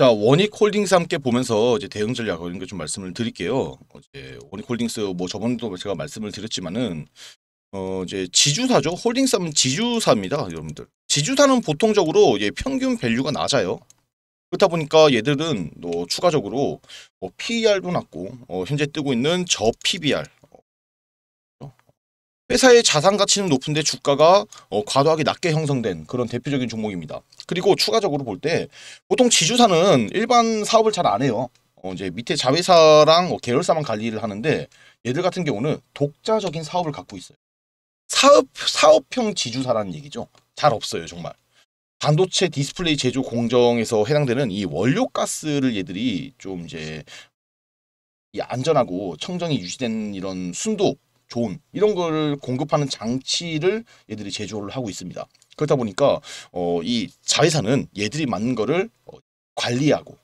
자 원익 홀딩스 함께 보면서 이제 대응 전략 이런 게좀 말씀을 드릴게요. 이제 원익 홀딩스 뭐 저번에도 제가 말씀을 드렸지만은 어 이제 지주사죠. 홀딩스는 지주사입니다, 여러분들. 지주사는 보통적으로 이제 평균 밸류가 낮아요. 그렇다 보니까 얘들은 뭐 추가적으로 뭐 PER도 낮고 어 현재 뜨고 있는 저 PBR 회사의 자산 가치는 높은데 주가가 어, 과도하게 낮게 형성된 그런 대표적인 종목입니다. 그리고 추가적으로 볼 때 보통 지주사는 일반 사업을 잘 안 해요. 어, 이제 밑에 자회사랑 어, 계열사만 관리를 하는데 얘들 같은 경우는 독자적인 사업을 갖고 있어요. 사업 사업형 지주사라는 얘기죠. 잘 없어요, 정말. 반도체 디스플레이 제조 공정에서 해당되는 이 원료 가스를 얘들이 좀 이제 이 안전하고 청정이 유지된 이런 순도 좋은 이런 걸 공급하는 장치를 얘들이 제조를 하고 있습니다. 그렇다 보니까 어, 이 자회사는 얘들이 만든 거를 어, 관리하고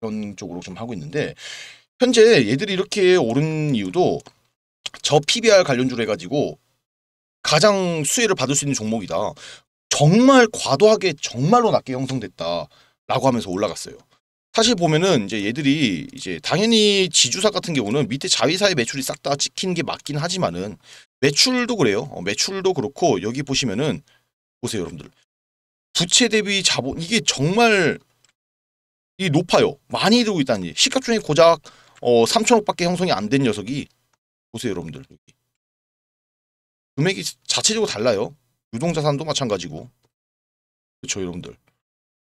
이런 쪽으로 좀 하고 있는데 현재 얘들이 이렇게 오른 이유도 저 PBR 관련주로 해가지고 가장 수혜를 받을 수 있는 종목이다. 정말 과도하게 정말로 낮게 형성됐다라고 하면서 올라갔어요. 사실 보면은 이제 얘들이 이제 당연히 지주사 같은 경우는 밑에 자회사의 매출이 싹 다찍힌게 맞긴 하지만은 매출도 그래요. 어, 매출도 그렇고 여기 보시면은 보세요 여러분들 부채 대비 자본 이게 정말 이 높아요. 많이 들고 있다는 얘 시가총액 고작 어, 3천억밖에 형성이 안 된 녀석이 보세요 여러분들 금액이 자체적으로 달라요. 유동자산도 마찬가지고 그렇죠 여러분들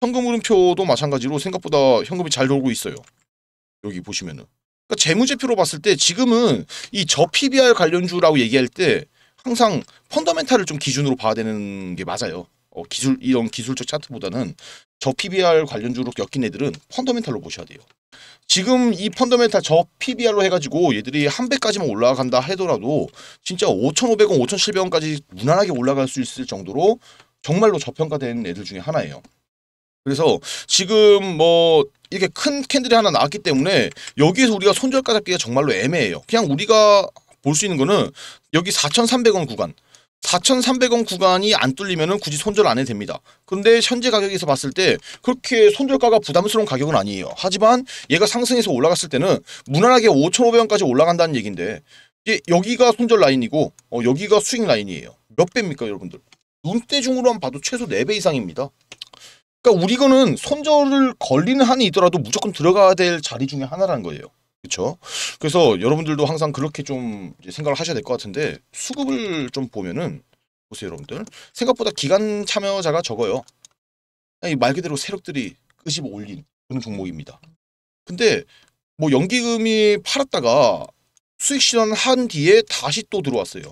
현금 흐름표도 마찬가지로 생각보다 현금이 잘 돌고 있어요. 여기 보시면은. 그러니까 재무제표로 봤을 때 지금은 이 저 PBR 관련주라고 얘기할 때 항상 펀더멘탈을 좀 기준으로 봐야 되는 게 맞아요. 어, 기술 이런 기술적 차트보다는 저 PBR 관련주로 엮인 애들은 펀더멘탈로 보셔야 돼요. 지금 이 펀더멘탈 저 PBR로 해가지고 얘들이 한 배까지만 올라간다 하더라도 진짜 5,500원, 5,700원까지 무난하게 올라갈 수 있을 정도로 정말로 저평가된 애들 중에 하나예요. 그래서 지금 뭐 이렇게 큰 캔들이 하나 나왔기 때문에 여기에서 우리가 손절가 잡기가 정말로 애매해요. 그냥 우리가 볼 수 있는 거는 여기 4,300원 구간 4,300원 구간이 안 뚫리면 굳이 손절 안 해도 됩니다. 근데 현재 가격에서 봤을 때 그렇게 손절가가 부담스러운 가격은 아니에요. 하지만 얘가 상승해서 올라갔을 때는 무난하게 5,500원까지 올라간다는 얘기인데 여기가 손절 라인이고 어, 여기가 수익 라인이에요. 몇 배입니까 여러분들? 눈대중으로만 봐도 최소 4배 이상입니다. 그러니까 우리 거는 손절을 걸리는 한이 있더라도 무조건 들어가야 될 자리 중에 하나라는 거예요. 그렇죠? 그래서 여러분들도 항상 그렇게 좀 생각을 하셔야 될 것 같은데 수급을 좀 보면은 보세요 여러분들 생각보다 기간 참여자가 적어요. 말 그대로 세력들이 끄집어 올린 그런 종목입니다. 근데 뭐 연기금이 팔았다가 수익 실현한 뒤에 다시 또 들어왔어요.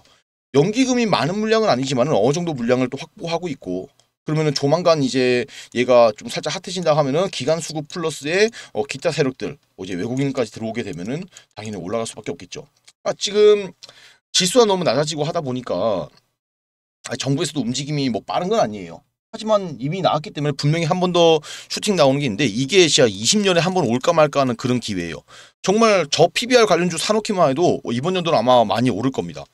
연기금이 많은 물량은 아니지만 어느 정도 물량을 또 확보하고 있고 그러면은 조만간 이제 얘가 좀 살짝 핫해진다 하면은 기간 수급 플러스에 어, 기타 세력들 뭐 이제 외국인까지 들어오게 되면은 당연히 올라갈 수밖에 없겠죠. 아, 지금 지수가 너무 낮아지고 하다 보니까 아, 정부에서도 움직임이 뭐 빠른 건 아니에요. 하지만 이미 나왔기 때문에 분명히 한 번 더 슈팅 나오는 게 있는데 이게 진짜 20년에 한 번 올까 말까 하는 그런 기회예요. 정말 저 PBR 관련주 사놓기만 해도 이번 연도는 아마 많이 오를 겁니다.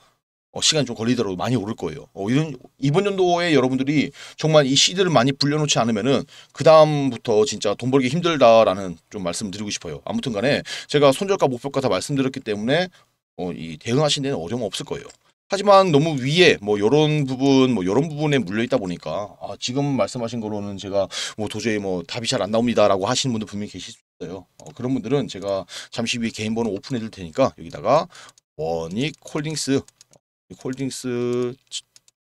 어, 시간이 좀 걸리더라도 많이 오를 거예요. 어, 이런, 이번 연도에 여러분들이 정말 이 시드를 많이 불려놓지 않으면은 그다음부터 진짜 돈 벌기 힘들다라는 좀 말씀드리고 싶어요. 아무튼 간에 제가 손절가 목표가 다 말씀드렸기 때문에 어, 이 대응하신 데는 어려움 없을 거예요. 하지만 너무 위에 뭐 이런 부분 뭐 이런 부분에 물려 있다 보니까 아, 지금 말씀하신 거로는 제가 뭐 도저히 뭐 답이 잘 안 나옵니다라고 하시는 분도 분명히 계실 수 있어요. 어, 그런 분들은 제가 잠시 위에 개인 번호 오픈해 드릴 테니까 여기다가 원익 홀딩스 홀딩스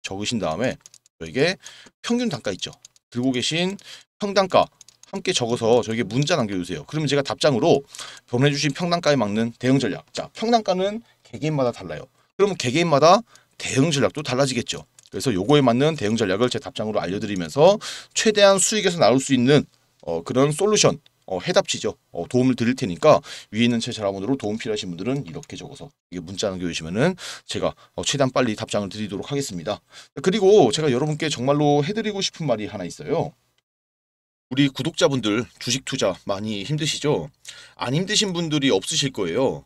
적으신 다음에 저에게 평균 단가 있죠. 들고 계신 평단가 함께 적어서 저에게 문자 남겨주세요. 그러면 제가 답장으로 보내주신 평단가에 맞는 대응 전략. 자, 평단가는 개개인마다 달라요. 그러면 개개인마다 대응 전략도 달라지겠죠. 그래서 요거에 맞는 대응 전략을 제 답장으로 알려드리면서 최대한 수익에서 나올 수 있는 어, 그런 솔루션 어, 해답지죠. 어, 도움을 드릴 테니까 위에 있는 제 자라본으로 도움 필요하신 분들은 이렇게 적어서 이게 문자 남겨주시면은 제가 어, 최대한 빨리 답장을 드리도록 하겠습니다. 그리고 제가 여러분께 정말로 해드리고 싶은 말이 하나 있어요. 우리 구독자분들 주식 투자 많이 힘드시죠? 안 힘드신 분들이 없으실 거예요.